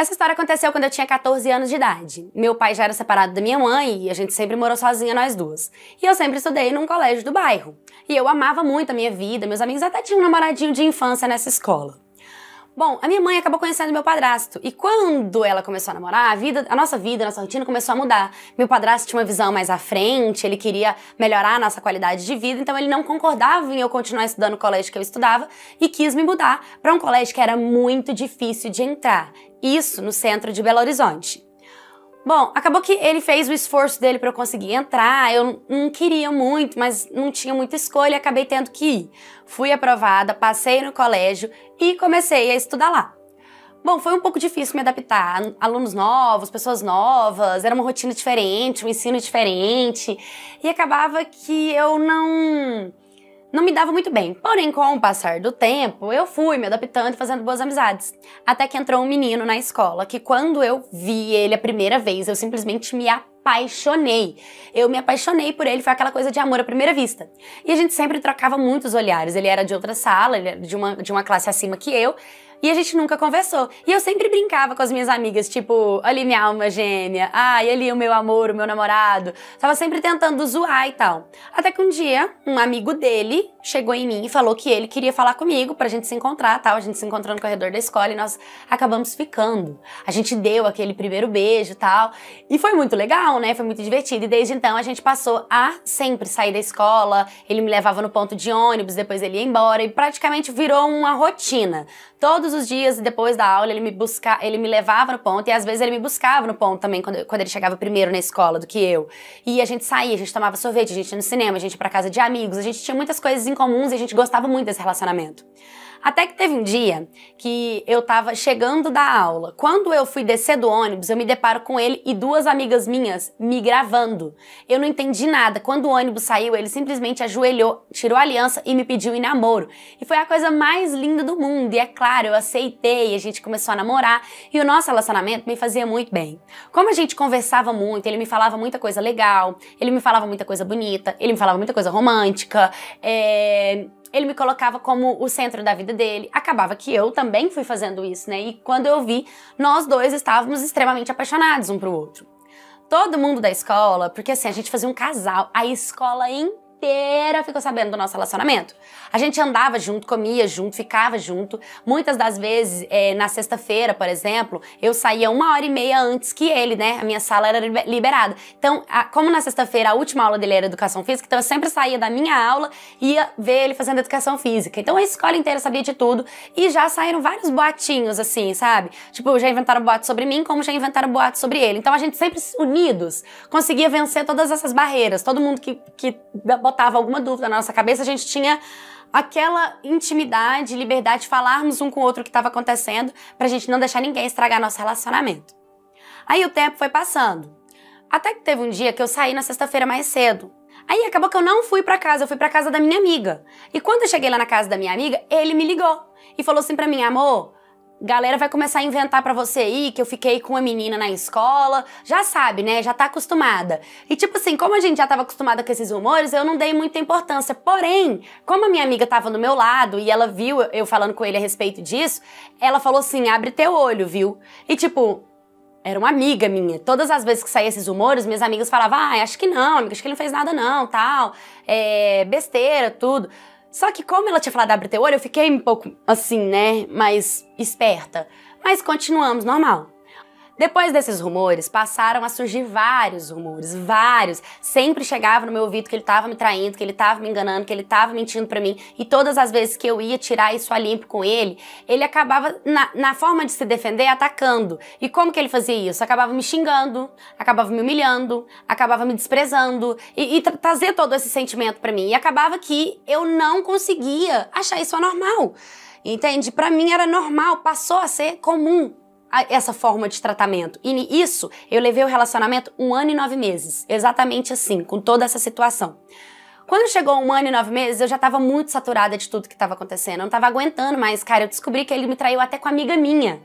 Essa história aconteceu quando eu tinha 14 anos de idade. Meu pai já era separado da minha mãe e a gente sempre morou sozinha nós duas. E eu sempre estudei num colégio do bairro. E eu amava muito a minha vida, meus amigos até tinham um namoradinho de infância nessa escola. Bom, a minha mãe acabou conhecendo meu padrasto. E quando ela começou a namorar, a, vida, a nossa vida, a nossa rotina começou a mudar. Meu padrasto tinha uma visão mais à frente, ele queria melhorar a nossa qualidade de vida, então ele não concordava em eu continuar estudando o colégio que eu estudava e quis me mudar para um colégio que era muito difícil de entrar. Isso no centro de Belo Horizonte. Bom, acabou que ele fez o esforço dele para eu conseguir entrar. Eu não queria muito, mas não tinha muita escolha, acabei tendo que ir. Fui aprovada, passei no colégio e comecei a estudar lá. Bom, foi um pouco difícil me adaptar. Alunos novos, pessoas novas, era uma rotina diferente, um ensino diferente. E acabava que eu não não me dava muito bem, porém com o passar do tempo, eu fui me adaptando e fazendo boas amizades. Até que entrou um menino na escola que quando eu vi ele a primeira vez, eu simplesmente me apaixonei. Eu me apaixonei por ele, foi aquela coisa de amor à primeira vista. E a gente sempre trocava muitos olhares. Ele era de outra sala, ele era de uma, de uma classe acima que eu, e a gente nunca conversou. E eu sempre brincava com as minhas amigas, tipo, ali minha alma gêmea, ai, ah, ali o meu amor, o meu namorado. Tava sempre tentando zoar e tal. Até que um dia, um amigo dele chegou em mim e falou que ele queria falar comigo pra gente se encontrar tal. A gente se encontrou no corredor da escola e nós acabamos ficando. A gente deu aquele primeiro beijo e tal. E foi muito legal, né? Foi muito divertido. E desde então a gente passou a sempre sair da escola. Ele me levava no ponto de ônibus, depois ele ia embora. E praticamente virou uma rotina. Todos todos os dias depois da aula ele me busca, ele me levava no ponto e às vezes ele me buscava no ponto também quando, quando ele chegava primeiro na escola do que eu. E a gente saía, a gente tomava sorvete, a gente ia no cinema, a gente ia para casa de amigos, a gente tinha muitas coisas em comuns e a gente gostava muito desse relacionamento. Até que teve um dia que eu tava chegando da aula. Quando eu fui descer do ônibus, eu me deparo com ele e duas amigas minhas me gravando. Eu não entendi nada. Quando o ônibus saiu, ele simplesmente ajoelhou, tirou a aliança e me pediu em namoro. E foi a coisa mais linda do mundo. E é claro, eu aceitei, a gente começou a namorar e o nosso relacionamento me fazia muito bem. Como a gente conversava muito, ele me falava muita coisa legal, ele me falava muita coisa bonita, ele me falava muita coisa romântica. É ele me colocava como o centro da vida dele. Acabava que eu também fui fazendo isso, né? E quando eu vi, nós dois estávamos extremamente apaixonados um pro outro. Todo mundo da escola, porque assim, a gente fazia um casal, a escola inteira inteira ficou sabendo do nosso relacionamento. A gente andava junto, comia junto, ficava junto. Muitas das vezes, é, na sexta-feira, por exemplo, eu saía uma hora e meia antes que ele, né? A minha sala era liberada. Então, a, como na sexta-feira a última aula dele era educação física, então eu sempre saía da minha aula e ia ver ele fazendo educação física. Então a escola inteira sabia de tudo e já saíram vários boatinhos, assim, sabe? Tipo, já inventaram boato sobre mim, como já inventaram boato sobre ele. Então a gente sempre unidos conseguia vencer todas essas barreiras. Todo mundo que, que botava alguma dúvida na nossa cabeça, a gente tinha aquela intimidade, liberdade de falarmos um com o outro o que estava acontecendo, para a gente não deixar ninguém estragar nosso relacionamento. Aí o tempo foi passando. Até que teve um dia que eu saí na sexta-feira mais cedo. Aí acabou que eu não fui para casa, eu fui para casa da minha amiga. E quando eu cheguei lá na casa da minha amiga, ele me ligou e falou assim para mim: "Amor, galera vai começar a inventar para você aí que eu fiquei com uma menina na escola. Já sabe, né? Já tá acostumada. E tipo assim, como a gente já tava acostumada com esses rumores, eu não dei muita importância. Porém, como a minha amiga tava do meu lado e ela viu eu falando com ele a respeito disso, ela falou assim: "Abre teu olho, viu?". E tipo, era uma amiga minha. Todas as vezes que saía esses rumores, minhas amigas falavam: "Ah, acho que não, amiga, acho que ele não fez nada não, tal. É besteira, tudo". Só que como ela tinha falado abre teu olho, eu fiquei um pouco assim, né, mais esperta. Mas continuamos normal. Depois desses rumores, passaram a surgir vários rumores, vários. Sempre chegava no meu ouvido que ele estava me traindo, que ele estava me enganando, que ele estava mentindo para mim. E todas as vezes que eu ia tirar isso a limpo com ele, ele acabava, na, na forma de se defender, atacando. E como que ele fazia isso? Acabava me xingando, acabava me humilhando, acabava me desprezando e, e tra trazer todo esse sentimento para mim. E acabava que eu não conseguia achar isso anormal. Entende? Para mim era normal, passou a ser comum essa forma de tratamento. E isso, eu levei o relacionamento um ano e nove meses, exatamente assim, com toda essa situação. Quando chegou um ano e nove meses, eu já estava muito saturada de tudo que estava acontecendo. Eu não estava aguentando mais, cara. Eu descobri que ele me traiu até com amiga minha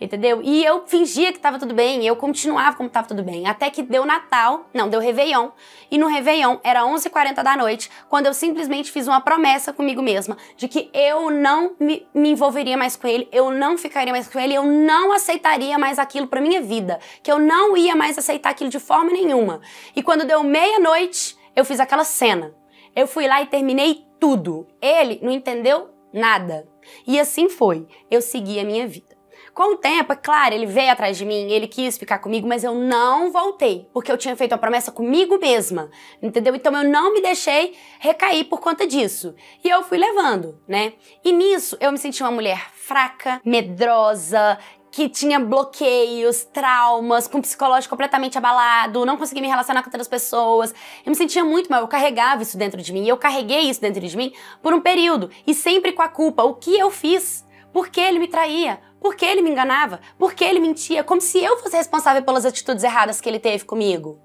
entendeu? E eu fingia que tava tudo bem, eu continuava como tava tudo bem. Até que deu Natal, não, deu Réveillon. E no Réveillon era 11h40 da noite, quando eu simplesmente fiz uma promessa comigo mesma de que eu não me, me envolveria mais com ele, eu não ficaria mais com ele, eu não aceitaria mais aquilo pra minha vida, que eu não ia mais aceitar aquilo de forma nenhuma. E quando deu meia-noite, eu fiz aquela cena. Eu fui lá e terminei tudo. Ele não entendeu nada. E assim foi. Eu segui a minha vida. Com o tempo, é claro, ele veio atrás de mim, ele quis ficar comigo, mas eu não voltei, porque eu tinha feito uma promessa comigo mesma, entendeu? Então eu não me deixei recair por conta disso. E eu fui levando, né? E nisso eu me senti uma mulher fraca, medrosa, que tinha bloqueios, traumas, com o psicológico completamente abalado, não conseguia me relacionar com outras pessoas. Eu me sentia muito mal, eu carregava isso dentro de mim, e eu carreguei isso dentro de mim por um período, e sempre com a culpa, o que eu fiz por que ele me traía? Por que ele me enganava? Por que ele mentia? Como se eu fosse responsável pelas atitudes erradas que ele teve comigo.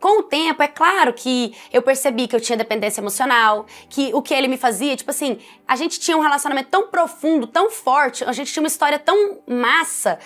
Com o tempo, é claro que eu percebi que eu tinha dependência emocional, que o que ele me fazia, tipo assim, a gente tinha um relacionamento tão profundo, tão forte, a gente tinha uma história tão massa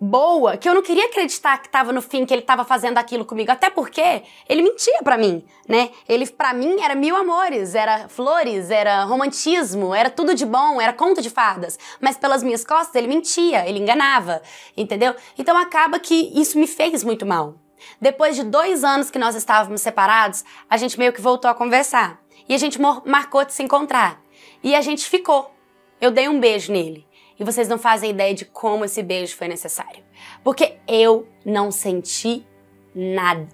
boa que eu não queria acreditar que estava no fim que ele estava fazendo aquilo comigo, até porque ele mentia para mim, né? Ele para mim era mil amores, era flores, era romantismo, era tudo de bom, era conto de fadas, mas pelas minhas costas ele mentia, ele enganava, entendeu? Então acaba que isso me fez muito mal. Depois de dois anos que nós estávamos separados, a gente meio que voltou a conversar e a gente marcou de se encontrar e a gente ficou. Eu dei um beijo nele. E vocês não fazem ideia de como esse beijo foi necessário. Porque eu não senti nada.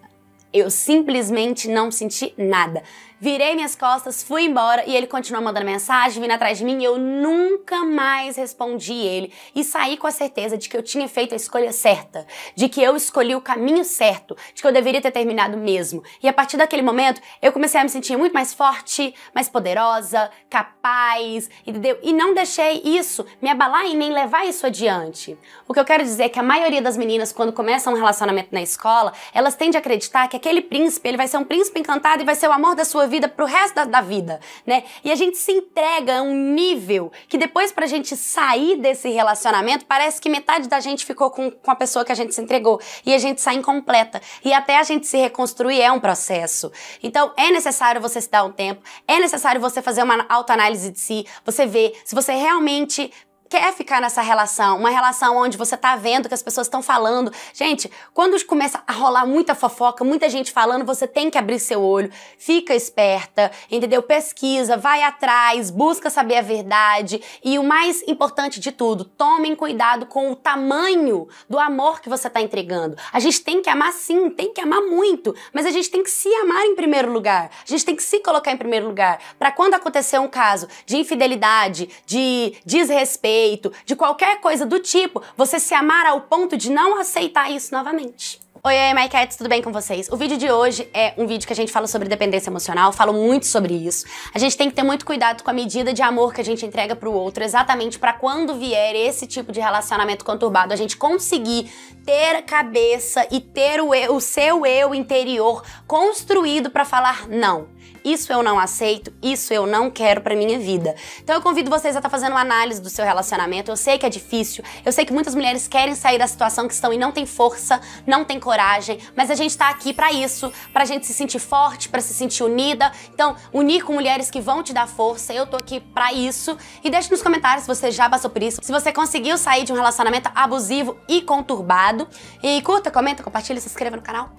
Eu simplesmente não senti nada virei minhas costas, fui embora e ele continuou mandando mensagem, vindo atrás de mim e eu nunca mais respondi ele. E saí com a certeza de que eu tinha feito a escolha certa, de que eu escolhi o caminho certo, de que eu deveria ter terminado mesmo. E a partir daquele momento, eu comecei a me sentir muito mais forte, mais poderosa, capaz, entendeu? E não deixei isso me abalar e nem levar isso adiante. O que eu quero dizer é que a maioria das meninas, quando começam um relacionamento na escola, elas tendem a acreditar que aquele príncipe, ele vai ser um príncipe encantado e vai ser o amor da sua sua vida pro resto da, da, vida, né? E a gente se entrega a um nível que depois pra gente sair desse relacionamento, parece que metade da gente ficou com, com a pessoa que a gente se entregou e a gente sai incompleta. E até a gente se reconstruir é um processo. Então é necessário você se dar um tempo, é necessário você fazer uma autoanálise de si, você ver se você realmente quer ficar nessa relação, uma relação onde você tá vendo que as pessoas estão falando. Gente, quando começa a rolar muita fofoca, muita gente falando, você tem que abrir seu olho, fica esperta, entendeu? Pesquisa, vai atrás, busca saber a verdade e o mais importante de tudo, tomem cuidado com o tamanho do amor que você tá entregando. A gente tem que amar sim, tem que amar muito, mas a gente tem que se amar em primeiro lugar. A gente tem que se colocar em primeiro lugar para quando acontecer um caso de infidelidade, de desrespeito, de qualquer coisa do tipo, você se amar ao ponto de não aceitar isso novamente. Oi, oi, my cats, tudo bem com vocês? O vídeo de hoje é um vídeo que a gente fala sobre dependência emocional, falo muito sobre isso. A gente tem que ter muito cuidado com a medida de amor que a gente entrega pro outro, exatamente para quando vier esse tipo de relacionamento conturbado, a gente conseguir ter cabeça e ter o, eu, o seu eu interior construído para falar não. Isso eu não aceito, isso eu não quero para minha vida. Então eu convido vocês a estar tá fazendo uma análise do seu relacionamento. Eu sei que é difícil, eu sei que muitas mulheres querem sair da situação que estão e não tem força, não tem coragem, mas a gente tá aqui para isso, pra gente se sentir forte, para se sentir unida. Então, unir com mulheres que vão te dar força. Eu tô aqui para isso. E deixe nos comentários se você já passou por isso, se você conseguiu sair de um relacionamento abusivo e conturbado. E curta, comenta, compartilha, se inscreva no canal.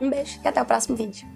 Um beijo e até o próximo vídeo.